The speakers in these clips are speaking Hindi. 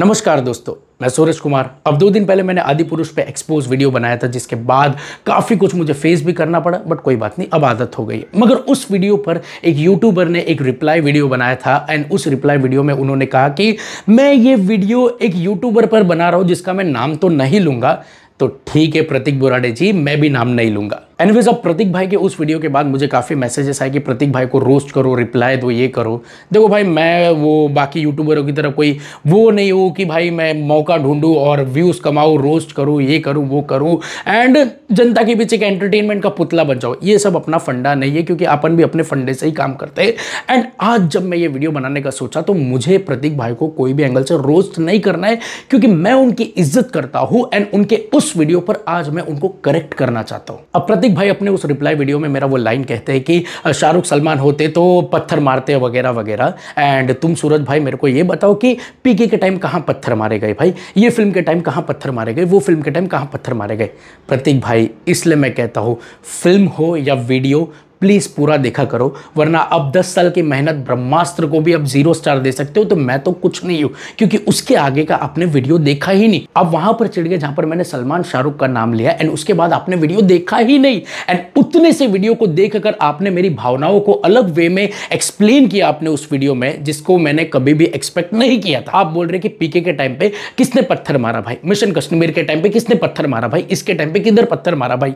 नमस्कार दोस्तों मैं सूरज कुमार अब दो दिन पहले मैंने आदि पुरुष पे एक्सपोज वीडियो बनाया था जिसके बाद काफ़ी कुछ मुझे फेस भी करना पड़ा बट कोई बात नहीं अब आदत हो गई है मगर उस वीडियो पर एक यूट्यूबर ने एक रिप्लाई वीडियो बनाया था एंड उस रिप्लाई वीडियो में उन्होंने कहा कि मैं ये वीडियो एक यूट्यूबर पर बना रहा हूँ जिसका मैं नाम तो नहीं लूँगा तो ठीक है प्रतीक बुराडे जी मैं भी नाम नहीं लूँगा एनवेज अब प्रतीक भाई के उस वीडियो के बाद मुझे काफ़ी मैसेजेस आए कि प्रतीक भाई को रोस्ट करो रिप्लाई दो ये करो देखो भाई मैं वो बाकी यूट्यूबरों की तरफ कोई वो नहीं हूँ कि भाई मैं मौका ढूंढूँ और व्यूज़ कमाऊँ रोस्ट करूँ ये करूँ वो करूँ एंड जनता के बीच एक एंटरटेनमेंट का पुतला बन जाओ ये सब अपना फंडा नहीं है क्योंकि अपन भी अपने फंडे से ही काम करते हैं एंड आज जब मैं ये वीडियो बनाने का सोचा तो मुझे प्रतीक भाई को कोई भी एंगल से रोस्ट नहीं करना है क्योंकि मैं उनकी इज्जत करता हूँ एंड उनके उस वीडियो पर आज मैं उनको करेक्ट करना चाहता हूँ अब प्रतीक हार्दिक भाई अपने उस रिप्लाई वीडियो में मेरा वो लाइन कहते हैं कि शाहरुख सलमान होते तो पत्थर मारते वगैरह वगैरह एंड तुम सूरज भाई मेरे को ये बताओ कि पीके के टाइम कहाँ पत्थर मारे गए भाई ये फिल्म के टाइम कहाँ पत्थर मारे गए वो फिल्म के टाइम कहाँ पत्थर मारे गए प्रतीक भाई इसलिए मैं कहता हूँ फिल्म हो या वीडियो प्लीज़ पूरा देखा करो वरना अब 10 साल की मेहनत ब्रह्मास्त्र को भी अब जीरो स्टार दे सकते हो तो मैं तो कुछ नहीं हूँ क्योंकि उसके आगे का आपने वीडियो देखा ही नहीं अब वहाँ पर चिड़ गए जहाँ पर मैंने सलमान शाहरुख का नाम लिया एंड उसके बाद आपने वीडियो देखा ही नहीं एंड उतने से वीडियो को देख कर आपने मेरी भावनाओं को अलग वे में एक्सप्लेन किया आपने उस वीडियो में जिसको मैंने कभी भी एक्सपेक्ट नहीं किया था आप बोल रहे कि पीके के टाइम पे किसने पत्थर मारा भाई मिशन कश्मीर के टाइम पे किसने पत्थर मारा भाई इसके टाइम पे किधर पत्थर मारा भाई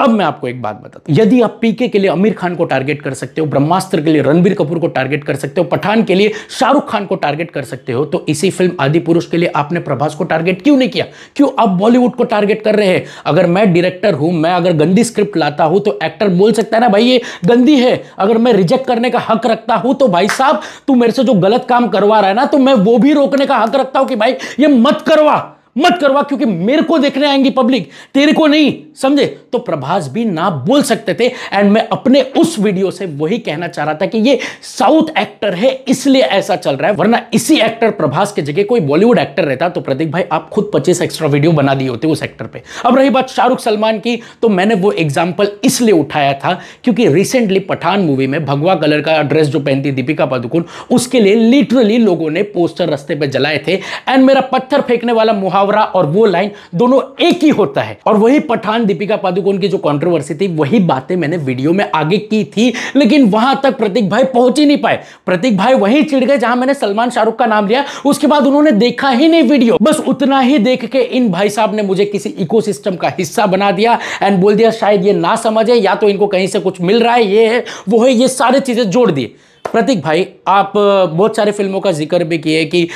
अब मैं आपको एक बात बताता हूं यदि आप पीके के लिए अमीर खान को टारगेट कर सकते हो ब्रह्मास्त्र के लिए रणबीर कपूर को टारगेट कर सकते हो पठान के लिए शाहरुख खान को टारगेट कर सकते हो तो इसी फिल्म आदि पुरुष के लिए आपने प्रभास को टारगेट क्यों नहीं किया क्यों आप बॉलीवुड को टारगेट कर रहे हैं अगर मैं डायरेक्टर हूं मैं अगर गंदी स्क्रिप्ट लाता हूं तो एक्टर बोल सकता है ना भाई ये गंदी है अगर मैं रिजेक्ट करने का हक रखता हूं तो भाई साहब तू मेरे से जो गलत काम करवा रहा है ना तो मैं वो भी रोकने का हक रखता हूं कि भाई ये मत करवा मत करवा क्योंकि मेरे को देखने आएंगी पब्लिक तेरे को नहीं समझे तो प्रभास भी ना बोल सकते थे एंड मैं अपने उस वीडियो से वही कहना चाह रहा था कि ये साउथ एक्टर है इसलिए ऐसा चल रहा है वरना इसी एक्टर प्रभास के जगह कोई बॉलीवुड एक्टर रहता तो प्रतीक भाई आप खुद पच्चीस एक्स्ट्रा वीडियो बना दिए होते उस एक्टर पर अब रही बात शाहरुख सलमान की तो मैंने वो एग्जाम्पल इसलिए उठाया था क्योंकि रिसेंटली पठान मूवी में भगवा कलर का ड्रेस जो पहनती दीपिका पादुकोण उसके लिए लिटरली लोगों ने पोस्टर रस्ते पर जलाए थे एंड मेरा पत्थर फेंकने वाला मुहावरा मुहावरा और वो लाइन दोनों एक ही होता है और वही पठान दीपिका पादुकोण की जो कॉन्ट्रोवर्सी थी वही बातें मैंने वीडियो में आगे की थी लेकिन वहां तक प्रतीक भाई पहुंच ही नहीं पाए प्रतीक भाई वही चिड़ गए जहां मैंने सलमान शाहरुख का नाम लिया उसके बाद उन्होंने देखा ही नहीं वीडियो बस उतना ही देख के इन भाई साहब ने मुझे किसी इको का हिस्सा बना दिया एंड बोल दिया शायद ये ना समझे या तो इनको कहीं से कुछ मिल रहा है ये है वो है ये सारी चीजें जोड़ दी प्रतीक भाई आप बहुत सारे फिल्मों का जिक्र भी किए कि आ,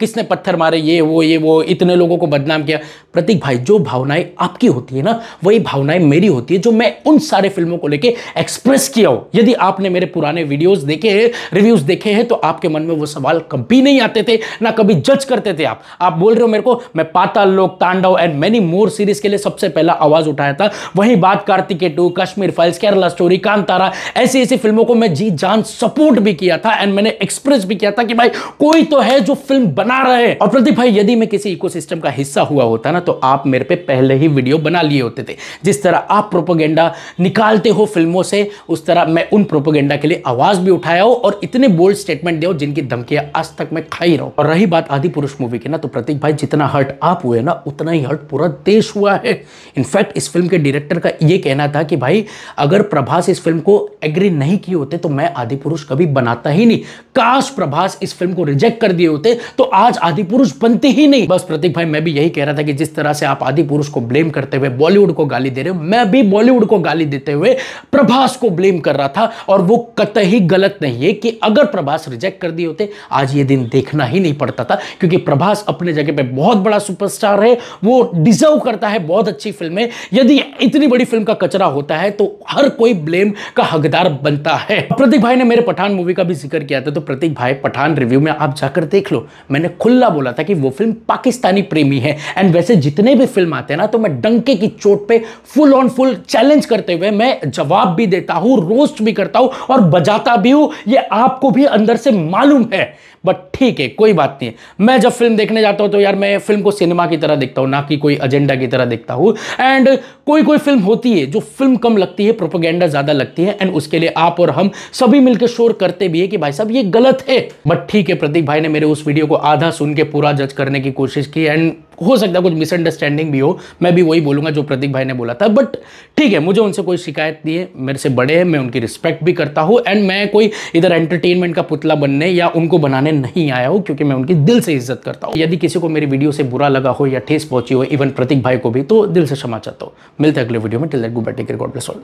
किसने पत्थर मारे ये वो ये वो इतने लोगों को बदनाम किया प्रतीक भाई जो भावनाएं आपकी होती है ना वही भावनाएं मेरी होती है जो मैं उन सारे फिल्मों को लेके एक्सप्रेस किया हूं यदि आपने मेरे पुराने वीडियोस देखे हैं रिव्यूज देखे हैं तो आपके मन में वो सवाल कभी नहीं आते थे ना कभी जज करते थे आप आप बोल रहे हो मेरे को मैं पाताल लोक तांडव एंड मैनी मोर सीरीज के लिए सबसे पहला आवाज उठाया था वही बात Karthikeya two Kashmir files Kerala story Kantara ऐसी ऐसी फिल्मों को मैं जी जान सपोर्ट भी किया था एंड मैंने एक्सप्रेस भी किया था कि भाई कोई तो है जो फिल्म बना रहे हैं और प्रदीप भाई यदि मैं किसी इको का हिस्सा हुआ होता ना तो आप मेरे पे पहले ही वीडियो बना लिए होते थे जिस तरह आप प्रोपोगेंडा निकालते हो फिल्मों से उस तरह मैं उन प्रोपोगेंडा के लिए आवाज़ भी उठाया हो और इतने बोल्ड स्टेटमेंट दे जिनकी धमकियां आज तक मैं खाई रहा हूँ और रही बात आदि पुरुष मूवी की ना तो प्रतीक भाई जितना हर्ट आप हुए ना उतना ही हर्ट पूरा देश हुआ है इनफैक्ट इस फिल्म के डायरेक्टर का यह कहना था कि भाई अगर प्रभास इस फिल्म को एग्री नहीं किए होते तो मैं आदि पुरुष कभी बनाता ही नहीं काश प्रभास इस फिल्म को रिजेक्ट कर दिए होते तो आज आदि पुरुष बनते ही नहीं बस प्रतीक भाई मैं भी यही कह रहा था कि जिस तरह से आप आदि पुरुष को ब्लेम करते हुए बॉलीवुड को गाली दे रहे हो मैं भी बॉलीवुड को गाली देते हुए प्रभास को ब्लेम कर रहा था और वो कत ही गलत नहीं है कि अगर प्रभास रिजेक्ट कर दिए होते आज ये दिन देखना ही नहीं पड़ता था क्योंकि प्रभास अपने जगह पर बहुत बड़ा सुपरस्टार है वो डिजर्व करता है बहुत अच्छी फिल्में यदि इतनी बड़ी फिल्म का कचरा होता है तो हर कोई ब्लेम का हकदार बनता है प्रतीक भाई ने मेरे पठान मूवी का भी जिक्र किया था तो प्रतीक भाई पठान रिव्यू में आप जाकर देख लो मैंने खुला बोला था कि वो फिल्म पाकिस्तानी प्रेमी है एंड वैसे जितने भी फिल्म आते हैं ना तो मैं डंके की चोट पे फुल ऑन फुल चैलेंज करते हुए मैं जवाब भी देता हूं रोस्ट भी करता हूं और बजाता भी हूं ये आपको भी अंदर से मालूम है बट ठीक है कोई बात नहीं मैं जब फिल्म देखने जाता हूं तो यार मैं फिल्म को सिनेमा की तरह देखता हूं ना कि कोई एजेंडा की तरह देखता हूं एंड कोई कोई फिल्म होती है जो फिल्म कम लगती है प्रोपोगेंडा ज्यादा लगती है एंड उसके लिए आप और हम सभी मिलकर शोर करते भी है कि भाई साहब ये गलत है बट ठीक है प्रतीक भाई ने मेरे उस वीडियो को आधा सुन के पूरा जज करने की कोशिश की एंड हो सकता है कुछ मिसअंडरस्टैंडिंग भी हो मैं भी वही बोलूंगा जो प्रतीक भाई ने बोला था बट ठीक है मुझे उनसे कोई शिकायत नहीं है मेरे से बड़े हैं मैं उनकी रिस्पेक्ट भी करता हूँ एंड मैं कोई इधर एंटरटेनमेंट का पुतला बनने या उनको बनाने नहीं आया हूँ क्योंकि मैं उनकी दिल से इज्जत करता हूँ यदि किसी को मेरी वीडियो से बुरा लगा हो या ठेस पहुंची हो इवन प्रतीक भाई को भी तो दिल से क्षमा चाहता हूँ मिलते अगले वीडियो में till good go God bless all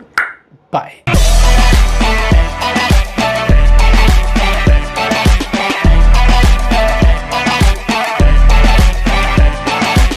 bye